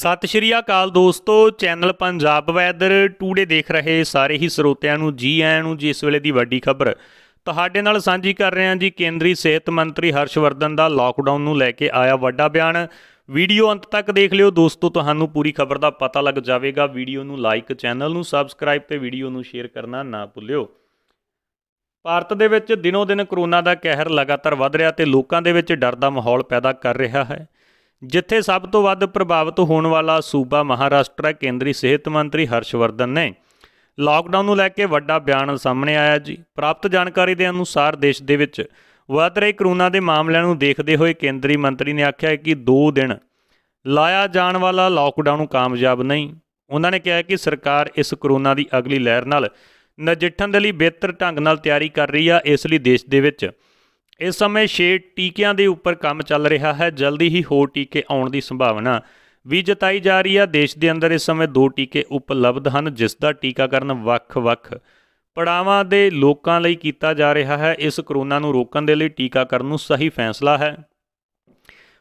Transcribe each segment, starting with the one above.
ਸਤਿ ਸ਼੍ਰੀ ਅਕਾਲ ਦੋਸਤੋ channel Punjab weather today ਦੇਖ ਰਹੇ ਸਾਰੇ ਹੀ ਸਰੋਤਿਆਂ ਨੂੰ ਜੀ ਆਇਆਂ ਨੂੰ ਜਿਸ ਵੇਲੇ ਦੀ ਵੱਡੀ ਖਬਰ ਤੁਹਾਡੇ ਨਾਲ ਸਾਂਝੀ ਕਰ ਰਹੇ ਹਾਂ ਜੀ ਕੇਂਦਰੀ ਸਿਹਤ ਮੰਤਰੀ ਹਰਸ਼ਵਰਧਨ ਦਾ ਲਾਕਡਾਊਨ ਨੂੰ ਲੈ ਕੇ ਆਇਆ ਵੱਡਾ ਬਿਆਨ ਵੀਡੀਓ ਅੰਤ ਤੱਕ ਦੇਖ ਲਿਓ ਦੋਸਤੋ ਤੁਹਾਨੂੰ ਪੂਰੀ ਖਬਰ ਦਾ ਪਤਾ ਲੱਗ ਜਾਵੇਗਾ ਵੀਡੀਓ ਨੂੰ ਲਾਈਕ ਚੈਨਲ ਨੂੰ ਸਬਸਕ੍ਰਾਈਬ ਤੇ ਵੀਡੀਓ ਨੂੰ ਸ਼ੇਅਰ ਕਰਨਾ ਨਾ ਭੁੱਲਿਓ ਭਾਰਤ ਦੇ ਵਿੱਚ ਦਿਨੋ ਦਿਨ ਕਰੋਨਾ ਦਾ ਕਹਿਰ ਲਗਾਤਾਰ ਵੱਧ ਰਿਹਾ ਤੇ ਲੋਕਾਂ ਦੇ ਵਿੱਚ ਡਰ ਦਾ ਮਾਹੌਲ ਪੈਦਾ ਕਰ ਰਿਹਾ ਹੈ ਜਿੱਥੇ ਸਭ ਤੋਂ ਵੱਧ ਪ੍ਰਭਾਵਿਤ ਹੋਣ ਵਾਲਾ ਸੂਬਾ ਮਹਾਰਾਸ਼ਟਰ ਹੈ ਕੇਂਦਰੀ ਸਿਹਤ ਮੰਤਰੀ ਹਰਸ਼ਵਰਧਨ ਨੇ ਲਾਕਡਾਊਨ ਨੂੰ ਲੈ ਕੇ ਵੱਡਾ ਬਿਆਨ ਸਾਹਮਣੇ ਆਇਆ ਜੀ ਪ੍ਰਾਪਤ ਜਾਣਕਾਰੀ ਦੇ ਅਨੁਸਾਰ ਦੇਸ਼ ਦੇ ਵਿੱਚ ਵੱਧ ਰਹੇ ਕਰੋਨਾ ਦੇ ਮਾਮਲਿਆਂ ਨੂੰ ਦੇਖਦੇ ਹੋਏ ਕੇਂਦਰੀ ਮੰਤਰੀ ਨੇ ਆਖਿਆ ਕਿ 2 ਦਿਨ ਲਾਇਆ ਜਾਣ ਵਾਲਾ ਲਾਕਡਾਊਨ ਕਾਮਯਾਬ ਨਹੀਂ ਉਹਨਾਂ ਨੇ ਕਿਹਾ ਕਿ ਸਰਕਾਰ ਇਸ ਕਰੋਨਾ ਦੀ ਅਗਲੀ ਲਹਿਰ ਨਾਲ ਨਜਿੱਠਣ ਦੇ ਲਈ ਬਿਹਤਰ ਢੰਗ ਨਾਲ ਤਿਆਰੀ ਕਰ ਰਹੀ ਆ ਇਸ ਲਈ ਦੇਸ਼ ਦੇ ਵਿੱਚ ਇਸ ਸਮੇਂ 6 ਟੀਕਿਆਂ ਦੇ ਉੱਪਰ ਕੰਮ ਚੱਲ ਰਿਹਾ ਹੈ ਜਲਦੀ ਹੀ ਹੋਰ ਟੀਕੇ ਆਉਣ ਦੀ ਸੰਭਾਵਨਾ ਵੀ ਜਤਾਈ ਜਾ ਰਹੀ ਹੈ ਦੇਸ਼ ਦੇ ਅੰਦਰ ਇਸ ਸਮੇਂ 2 ਟੀਕੇ ਉਪਲਬਧ ਹਨ ਜਿਸ ਦਾ ਟੀਕਾਕਰਨ ਵੱਖ-ਵੱਖ ਪੜਾਵਾਂ ਦੇ ਲੋਕਾਂ ਲਈ ਕੀਤਾ ਜਾ ਰਿਹਾ ਹੈ ਇਸ ਕਰੋਨਾ ਨੂੰ ਰੋਕਣ ਦੇ ਲਈ ਟੀਕਾਕਰਨ ਨੂੰ ਸਹੀ ਫੈਸਲਾ ਹੈ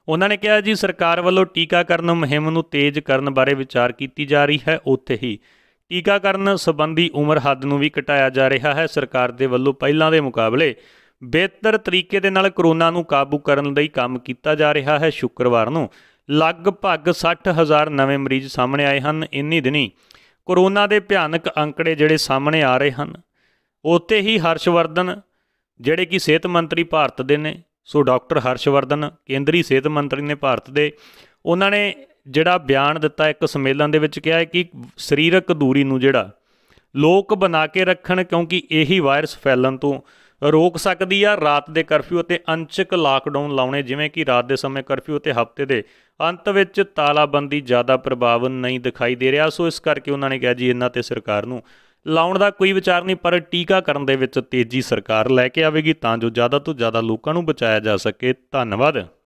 ਉਹਨਾਂ ਨੇ ਕਿਹਾ ਜੀ ਸਰਕਾਰ ਵੱਲੋਂ ਟੀਕਾਕਰਨ ਮੁਹਿੰਮ ਨੂੰ ਤੇਜ਼ ਕਰਨ ਬਾਰੇ ਵਿਚਾਰ ਕੀਤੀ ਜਾ ਰਹੀ ਹੈ ਉੱਥੇ ਹੀ ਟੀਕਾਕਰਨ ਸੰਬੰਧੀ ਉਮਰ ਹੱਦ ਨੂੰ ਵੀ ਘਟਾਇਆ ਜਾ ਰਿਹਾ ਹੈ ਸਰਕਾਰ ਦੇ ਵੱਲੋਂ ਪਹਿਲਾਂ ਦੇ ਮੁਕਾਬਲੇ ਬਿਹਤਰ ਤਰੀਕੇ ਦੇ ਨਾਲ ਕਰੋਨਾ ਨੂੰ ਕਾਬੂ ਕਰਨ ਲਈ ਕੰਮ ਕੀਤਾ ਜਾ ਰਿਹਾ ਹੈ ਸ਼ੁੱਕਰਵਾਰ ਨੂੰ ਲਗਭਗ 60000 ਨਵੇਂ ਮਰੀਜ਼ ਸਾਹਮਣੇ ਆਏ ਹਨ ਇੰਨੀ ਦਿਨੀ ਕਰੋਨਾ ਦੇ ਭਿਆਨਕ ਅੰਕੜੇ ਜਿਹੜੇ ਸਾਹਮਣੇ ਆ ਰਹੇ ਹਨ ਉੱਤੇ ਹੀ ਹਰਸ਼ਵਰਧਨ ਜਿਹੜੇ ਕਿ ਸਿਹਤ ਮੰਤਰੀ ਭਾਰਤ ਦੇ ਨੇ ਸੋ ਡਾਕਟਰ ਹਰਸ਼ਵਰਧਨ ਕੇਂਦਰੀ ਸਿਹਤ ਮੰਤਰੀ ਨੇ ਭਾਰਤ ਦੇ ਉਹਨਾਂ ਨੇ ਜਿਹੜਾ ਬਿਆਨ ਦਿੱਤਾ ਇੱਕ ਸੰਮੇਲਨ ਦੇ ਵਿੱਚ ਕਿਹਾ ਹੈ ਕਿ ਸਰੀਰਕ ਦੂਰੀ ਨੂੰ ਜਿਹੜਾ ਲੋਕ ਬਣਾ ਕੇ ਰੱਖਣ ਕਿਉਂਕਿ ਇਹੀ ਵਾਇਰਸ ਫੈਲਣ ਤੋਂ ਰੋਕ ਸਕਦੀ ਆ ਰਾਤ ਦੇ ਕਰਫਿਊ ਅਤੇ ਅੰਸ਼ਕ ਲਾਕਡਾਊਨ ਲਾਉਣੇ ਜਿਵੇਂ ਕਿ ਰਾਤ ਦੇ ਸਮੇਂ ਕਰਫਿਊ ਅਤੇ ਹਫਤੇ ਦੇ ਅੰਤ ਵਿੱਚ ਤਾਲਾਬੰਦੀ ਜ਼ਿਆਦਾ ਪ੍ਰਭਾਵ ਨਹੀਂ ਦਿਖਾਈ ਦੇ ਰਿਹਾ ਸੋ ਇਸ ਕਰਕੇ ਉਹਨਾਂ ਨੇ ਕਿਹਾ ਜੀ ਇਹਨਾਂ ਤੇ ਸਰਕਾਰ ਨੂੰ ਲਾਉਣ ਦਾ ਕੋਈ ਵਿਚਾਰ ਨਹੀਂ ਪਰ ਟੀਕਾ ਕਰਨ ਦੇ ਵਿੱਚ ਤੇਜ਼ੀ ਸਰਕਾਰ ਲੈ ਕੇ ਆਵੇਗੀ ਤਾਂ ਜੋ ਜ਼ਿਆਦਾ ਤੋਂ ਜ਼ਿਆਦਾ ਲੋਕਾਂ ਨੂੰ ਬਚਾਇਆ ਜਾ ਸਕੇ ਧੰਨਵਾਦ